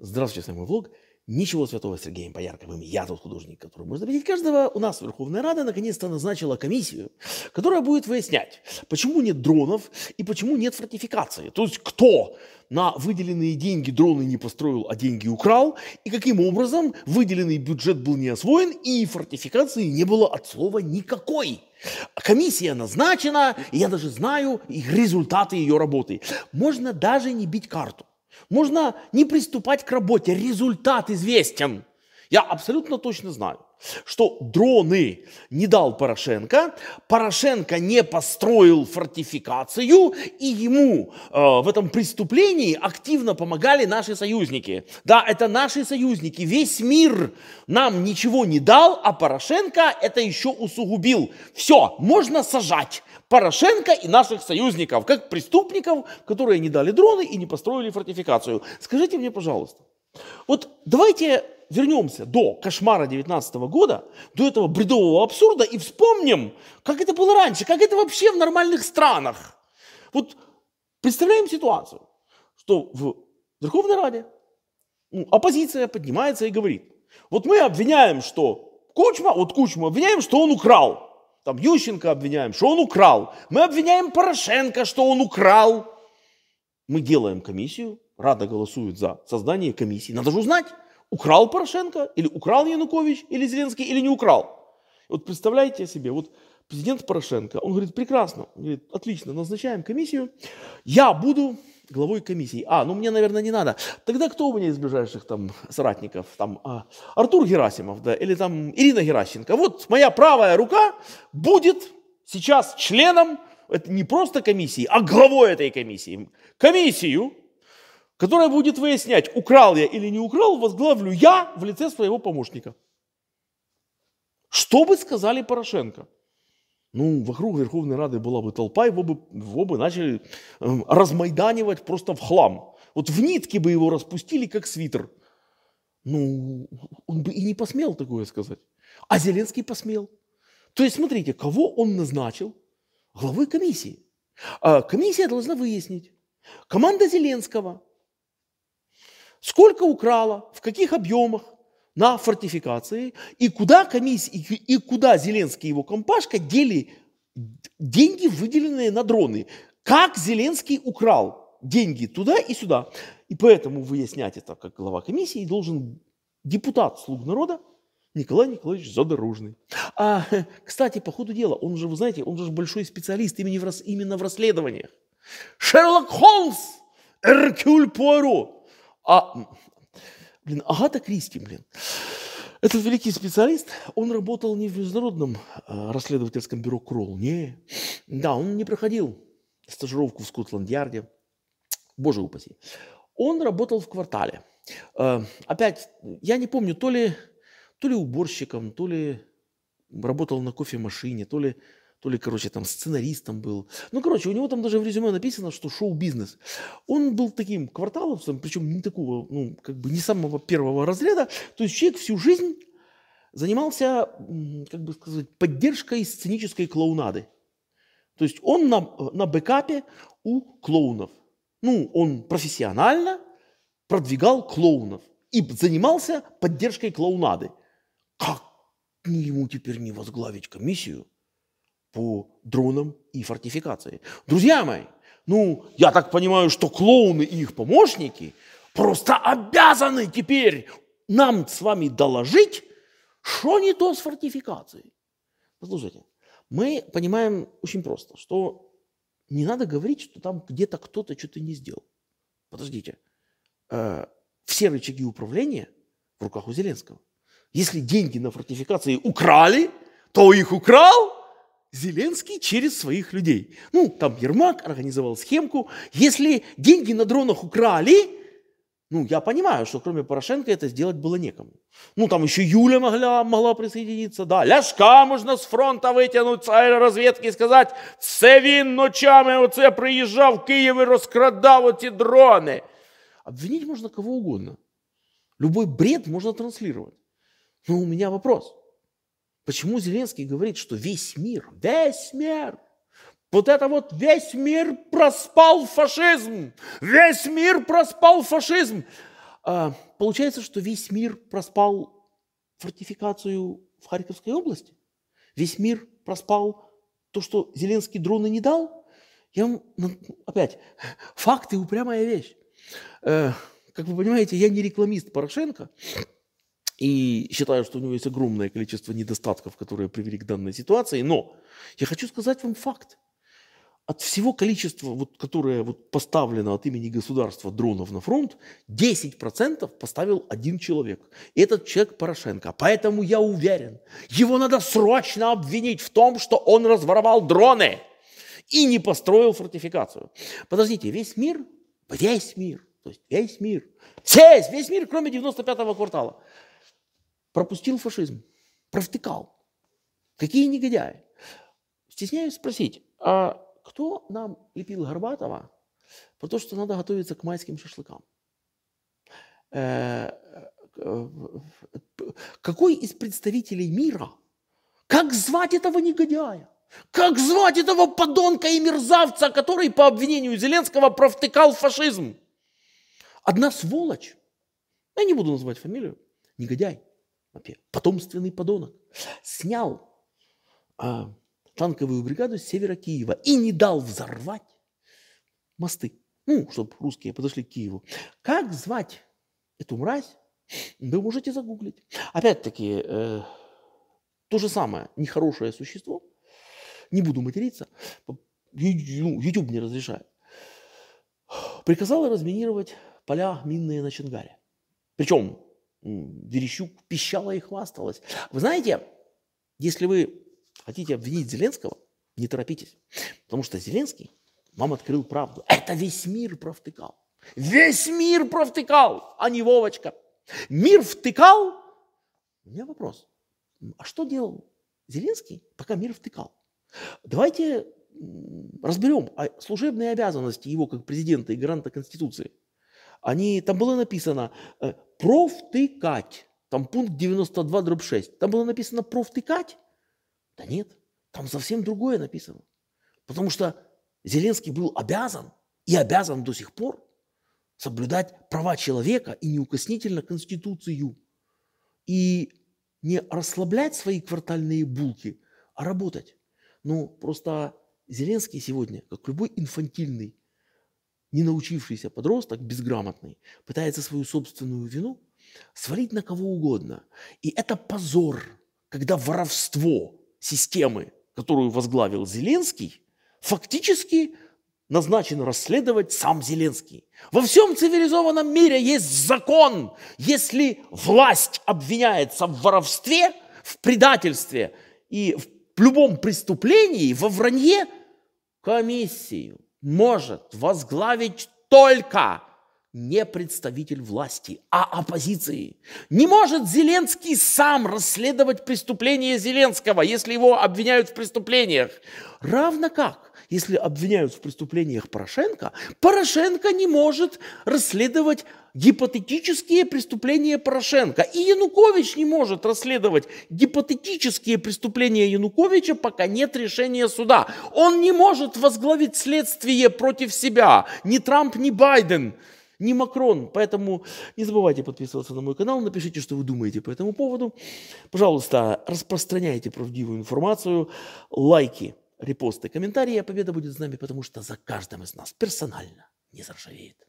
Здравствуйте, с вами мой влог. Ничего святого с Сергеем Поярковым. Я тот художник, который может обидеть каждого. У нас Верховная Рада наконец-то назначила комиссию, которая будет выяснять, почему нет дронов и почему нет фортификации. То есть кто на выделенные деньги дроны не построил, а деньги украл, и каким образом выделенный бюджет был не освоен, и фортификации не было от слова никакой. Комиссия назначена, и я даже знаю их результаты ее работы. Можно даже не бить карту. Можно не приступать к работе, результат известен. Я абсолютно точно знаю, что дроны не дал Порошенко, Порошенко не построил фортификацию, и ему э, в этом преступлении активно помогали наши союзники. Да, это наши союзники. Весь мир нам ничего не дал, а Порошенко это еще усугубил. Все, можно сажать. Порошенко и наших союзников, как преступников, которые не дали дроны и не построили фортификацию. Скажите мне, пожалуйста, вот давайте вернемся до кошмара 19 года, до этого бредового абсурда и вспомним, как это было раньше, как это вообще в нормальных странах. Вот представляем ситуацию, что в Верховной Раде ну, оппозиция поднимается и говорит, вот мы обвиняем, что Кучма, вот Кучма обвиняем, что он украл. Там Ющенко обвиняем, что он украл. Мы обвиняем Порошенко, что он украл. Мы делаем комиссию. Рада голосует за создание комиссии. Надо же узнать, украл Порошенко или украл Янукович или Зеленский или не украл. Вот представляете себе, вот президент Порошенко, он говорит, прекрасно, он говорит, отлично, назначаем комиссию, я буду главой комиссии. А, ну мне, наверное, не надо. Тогда кто у меня из ближайших там соратников? Там а, Артур Герасимов, да, или там Ирина Геращенко. Вот моя правая рука будет сейчас членом, это не просто комиссии, а главой этой комиссии. Комиссию, которая будет выяснять, украл я или не украл, возглавлю я в лице своего помощника. Что бы сказали Порошенко? ну, вокруг Верховной Рады была бы толпа, его бы, его бы начали эм, размайданивать просто в хлам. Вот в нитки бы его распустили, как свитер. Ну, он бы и не посмел такое сказать. А Зеленский посмел. То есть, смотрите, кого он назначил? Главы комиссии. А комиссия должна выяснить. Команда Зеленского. Сколько украла, в каких объемах, на фортификации, и куда, комиссия, и, куда Зеленский и его компашка дели деньги, выделенные на дроны. Как Зеленский украл деньги туда и сюда. И поэтому выяснять это как глава комиссии должен депутат «Слуг народа» Николай Николаевич Задорожный. А, кстати, по ходу дела, он же, вы знаете, он же большой специалист именно в, рас, именно в расследованиях. Шерлок Холмс, Эркюль Пуаро. А, Блин, Агата Кристи, блин. Этот великий специалист, он работал не в международном э, расследовательском бюро Кролл, не. Да, он не проходил стажировку в Скотланд-Ярде, боже упаси. Он работал в квартале. Э, опять, я не помню, то ли, то ли уборщиком, то ли работал на кофемашине, то ли то ли, короче, там сценаристом был. Ну, короче, у него там даже в резюме написано, что шоу-бизнес. Он был таким кварталовцем, причем не такого, ну, как бы не самого первого разряда. То есть человек всю жизнь занимался, как бы сказать, поддержкой сценической клоунады. То есть он на, на бэкапе у клоунов. Ну, он профессионально продвигал клоунов и занимался поддержкой клоунады. Как ему теперь не возглавить комиссию по дронам и фортификации. Друзья мои, ну, я так понимаю, что клоуны и их помощники просто обязаны теперь нам с вами доложить, что не то с фортификацией. Послушайте, мы понимаем очень просто, что не надо говорить, что там где-то кто-то что-то не сделал. Подождите, э, все рычаги управления в руках у Зеленского. Если деньги на фортификации украли, то их украл Зеленский через своих людей. Ну, там Ермак организовал схемку. Если деньги на дронах украли, ну, я понимаю, что кроме Порошенко это сделать было некому. Ну, там еще Юля могла, могла присоединиться, да. Ляшка можно с фронта витягнути разведки і сказати, це він ночами оце приїжджав в Київ і розкрадав оці дроны, Обвинить можно кого угодно. Любой бред можно транслировать. Но у меня вопрос. Почему Зеленский говорит, что весь мир, весь мир, вот это вот весь мир проспал фашизм, весь мир проспал фашизм. А, получается, что весь мир проспал фортификацию в Харьковской области? Весь мир проспал то, что Зеленский дроны не дал? Я вам, ну, опять, факты – упрямая вещь. Э, как вы понимаете, я не рекламист Порошенко – и считаю, что у него есть огромное количество недостатков, которые привели к данной ситуации. Но я хочу сказать вам факт. От всего количества, вот, которое вот поставлено от имени государства дронов на фронт, 10% поставил один человек. И этот человек Порошенко. Поэтому я уверен, его надо срочно обвинить в том, что он разворовал дроны и не построил фортификацию. Подождите, весь мир, весь мир, то есть весь мир, весь, весь мир, кроме 95-го квартала, пропустил фашизм, провтыкал. Какие негодяи. Стесняюсь спросить, а кто нам лепил Горбатова про то, что надо готовиться к майским шашлыкам? Э, э, э, какой из представителей мира, как звать этого негодяя? Как звать этого подонка и мерзавца, который по обвинению Зеленского провтыкал фашизм? Одна сволочь, я не буду называть фамилию, негодяй, потомственный подонок, снял а, танковую бригаду с севера Киева и не дал взорвать мосты, ну, чтобы русские подошли к Киеву. Как звать эту мразь, вы можете загуглить. Опять-таки, э, то же самое, нехорошее существо, не буду материться, ну, YouTube не разрешает, Приказал разминировать поля минные на Чангаре. Причем Верещук пищала и хвасталась. Вы знаете, если вы хотите обвинить Зеленского, не торопитесь, потому что Зеленский вам открыл правду. Это весь мир провтыкал. Весь мир провтыкал, а не Вовочка. Мир втыкал. У меня вопрос. А что делал Зеленский, пока мир втыкал? Давайте разберем а служебные обязанности его как президента и гаранта Конституции. Они, там было написано, э, профтыкать. Там пункт 92 дробь 6. Там было написано профтыкать? Да нет, там совсем другое написано. Потому что Зеленский был обязан и обязан до сих пор соблюдать права человека и неукоснительно Конституцию. И не расслаблять свои квартальные булки, а работать. Ну, просто Зеленский сегодня, как любой инфантильный не научившийся подросток, безграмотный, пытается свою собственную вину свалить на кого угодно. И это позор, когда воровство системы, которую возглавил Зеленский, фактически назначен расследовать сам Зеленский. Во всем цивилизованном мире есть закон. Если власть обвиняется в воровстве, в предательстве и в любом преступлении, во вранье, комиссию – может возглавить только не представитель власти, а оппозиции. Не может Зеленский сам расследовать преступления Зеленского, если его обвиняют в преступлениях. Равно как если обвиняют в преступлениях Порошенко, Порошенко не может расследовать гипотетические преступления Порошенко. И Янукович не может расследовать гипотетические преступления Януковича, пока нет решения суда. Он не может возглавить следствие против себя. Ни Трамп, ни Байден не Макрон. Поэтому не забывайте подписываться на мой канал, напишите, что вы думаете по этому поводу. Пожалуйста, распространяйте правдивую информацию, лайки, репосты, комментарии, а победа будет с нами, потому что за каждым из нас персонально не заржавеет.